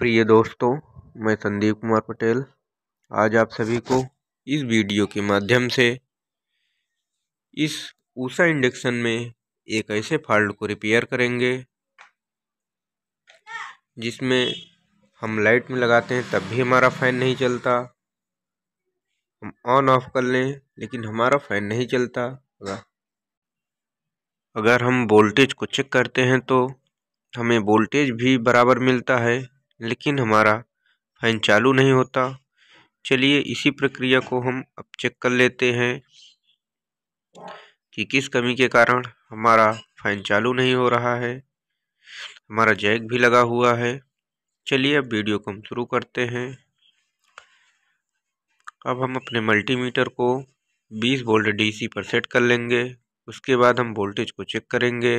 प्रिय दोस्तों मैं संदीप कुमार पटेल आज आप सभी को इस वीडियो के माध्यम से इस ऊषा इंडक्शन में एक ऐसे फॉल्ट को रिपेयर करेंगे जिसमें हम लाइट में लगाते हैं तब भी हमारा फ़ैन नहीं चलता हम ऑन ऑफ कर लें लेकिन हमारा फ़ैन नहीं चलता अगर हम वोल्टेज को चेक करते हैं तो हमें वोल्टेज भी बराबर मिलता है लेकिन हमारा फ़ैन चालू नहीं होता चलिए इसी प्रक्रिया को हम अब चेक कर लेते हैं कि किस कमी के कारण हमारा फ़ैन चालू नहीं हो रहा है हमारा जैक भी लगा हुआ है चलिए अब वीडियो को हम शुरू करते हैं अब हम अपने मल्टीमीटर को 20 वोल्ट डीसी पर सेट कर लेंगे उसके बाद हम वोल्टेज को चेक करेंगे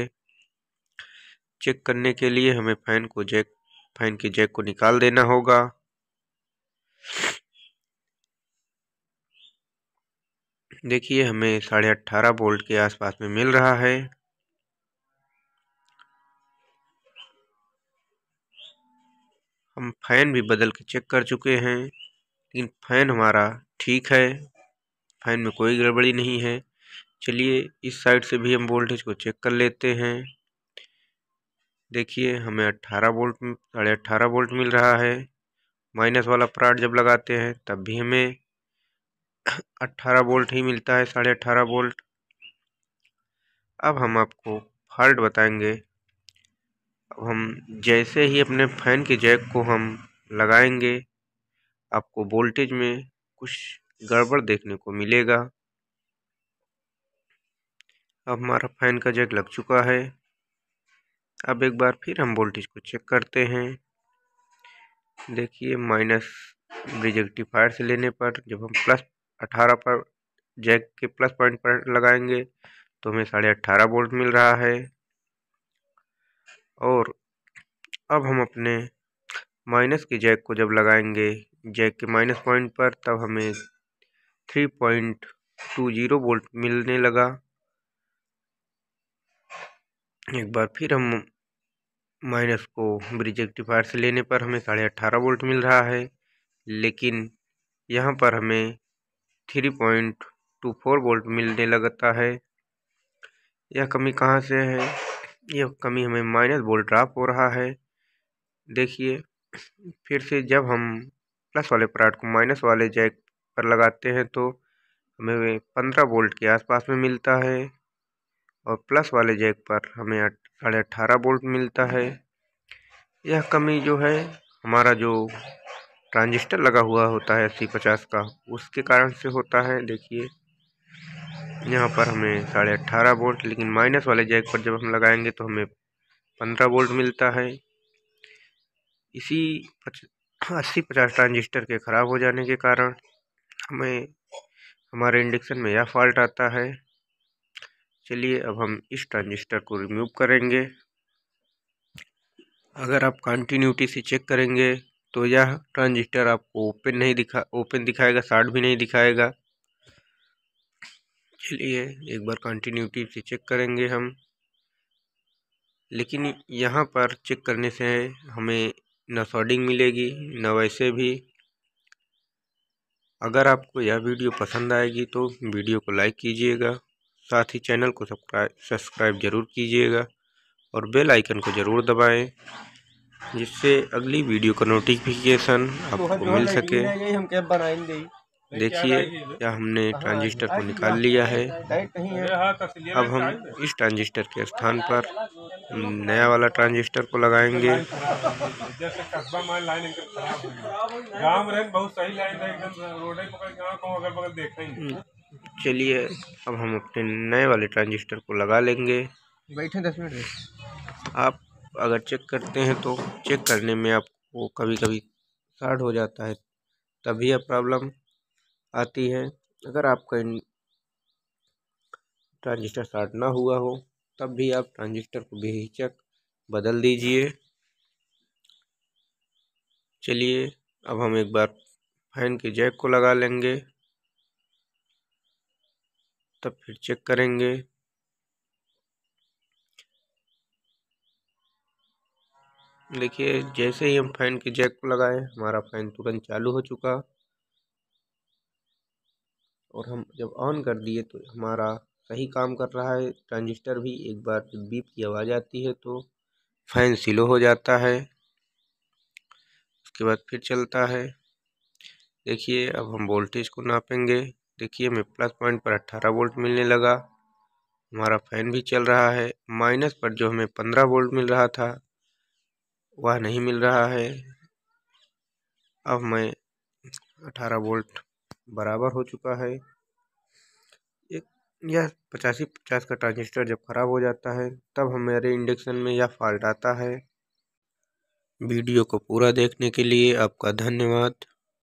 चेक करने के लिए हमें फ़ैन को जैक फाइन के जैक को निकाल देना होगा देखिए हमें साढ़े अट्ठारह वोल्ट के आसपास में मिल रहा है हम फैन भी बदल के चेक कर चुके हैं लेकिन फैन हमारा ठीक है फैन में कोई गड़बड़ी नहीं है चलिए इस साइड से भी हम वोल्टेज को चेक कर लेते हैं देखिए हमें अट्ठारह वोल्ट साढ़े अट्ठारह वोल्ट मिल रहा है माइनस वाला प्राट जब लगाते हैं तब भी हमें अट्ठारह वोल्ट ही मिलता है साढ़े अट्ठारह वोल्ट अब हम आपको फॉल्ट बताएंगे अब हम जैसे ही अपने फ़ैन के जैक को हम लगाएंगे आपको वोल्टेज में कुछ गड़बड़ देखने को मिलेगा अब हमारा फ़ैन का जैक लग चुका है अब एक बार फिर हम वोल्टेज को चेक करते हैं देखिए माइनस ब्रिज से लेने पर जब हम प्लस अठारह पर जैक के प्लस पॉइंट पर लगाएंगे तो हमें साढ़े अट्ठारह वोल्ट मिल रहा है और अब हम अपने माइनस के जैक को जब लगाएंगे जैक के माइनस पॉइंट पर तब हमें three point two zero volt मिलने लगा एक बार फिर हम माइनस को ब्रिज एक्टिफायर से लेने पर हमें साढ़े अट्ठारह वोल्ट मिल रहा है लेकिन यहाँ पर हमें three point two four volt मिलने लगता है यह कमी कहाँ से है यह कमी हमें माइनस वोल्ट ड्राप हो रहा है देखिए फिर से जब हम प्लस वाले प्राट को माइनस वाले जैक पर लगाते हैं तो हमें पंद्रह वोल्ट के आसपास में मिलता है और प्लस वाले जैक पर हमें साढ़े अट्ठारह वोल्ट मिलता है यह कमी जो है हमारा जो ट्रांजिस्टर लगा हुआ होता है अस्सी पचास का उसके कारण से होता है देखिए यहाँ पर हमें साढ़े अट्ठारह वोल्ट लेकिन माइनस वाले जैक पर जब हम लगाएंगे तो हमें पंद्रह वोल्ट मिलता है इसी अस्सी पचास ट्रांजिस्टर के ख़राब हो जाने के कारण हमें हमारे इंडक्शन में यह फॉल्ट आता है चलिए अब हम इस ट्रांजिस्टर को रिमूव करेंगे अगर आप कंटिन्यूटी से चेक करेंगे तो यह ट्रांजिस्टर आपको ओपन नहीं दिखा ओपन दिखाएगा शार्ट भी नहीं दिखाएगा चलिए एक बार कंटिन्यूटी से चेक करेंगे हम लेकिन यहाँ पर चेक करने से हमें न शॉर्डिंग मिलेगी न वैसे भी अगर आपको यह वीडियो पसंद आएगी तो वीडियो को लाइक कीजिएगा साथ ही चैनल को सब्सक्राइब ज़रूर कीजिएगा और बेल आइकन को ज़रूर दबाएं जिससे अगली वीडियो का नोटिफिकेशन आपको मिल सके देखिए यह हमने हाँ, ट्रांजिस्टर को निकाल लिया है हाँ, अब हम इस ट्रांजिस्टर के स्थान पर नया वाला ट्रांजिस्टर को लगाएंगे बहुत सही लाइन है एकदम रोड पकड़ बगल देखेंगे चलिए अब हम अपने नए वाले ट्रांजिस्टर को लगा लेंगे बैठे दस मिनट आप अगर चेक करते हैं तो चेक करने में आपको कभी कभी शार्ट हो जाता है तभी यह प्रॉब्लम आती है अगर आपका ट्रांजिस्टर शार्ट ना हुआ हो तब भी आप ट्रांजिस्टर को बेहिचक बदल दीजिए चलिए अब हम एक बार फैन के जैक को लगा लेंगे तब फिर चेक करेंगे देखिए जैसे ही हम फ़ैन के जैक को लगाए हमारा फ़ैन तुरंत चालू हो चुका और हम जब ऑन कर दिए तो हमारा सही काम कर रहा है ट्रांजिस्टर भी एक बार जब बीप की आवाज़ आती है तो फ़ैन स्लो हो जाता है उसके बाद फिर चलता है देखिए अब हम वोल्टेज को नापेंगे देखिए हमें प्लस पॉइंट पर अट्ठारह वोल्ट मिलने लगा हमारा फ़ैन भी चल रहा है माइनस पर जो हमें पंद्रह वोल्ट मिल रहा था वह नहीं मिल रहा है अब मैं अठारह वोल्ट बराबर हो चुका है एक यह पचासी पचास का ट्रांजिस्टर जब ख़राब हो जाता है तब हमारे इंडक्शन में यह फॉल्ट आता है वीडियो को पूरा देखने के लिए आपका धन्यवाद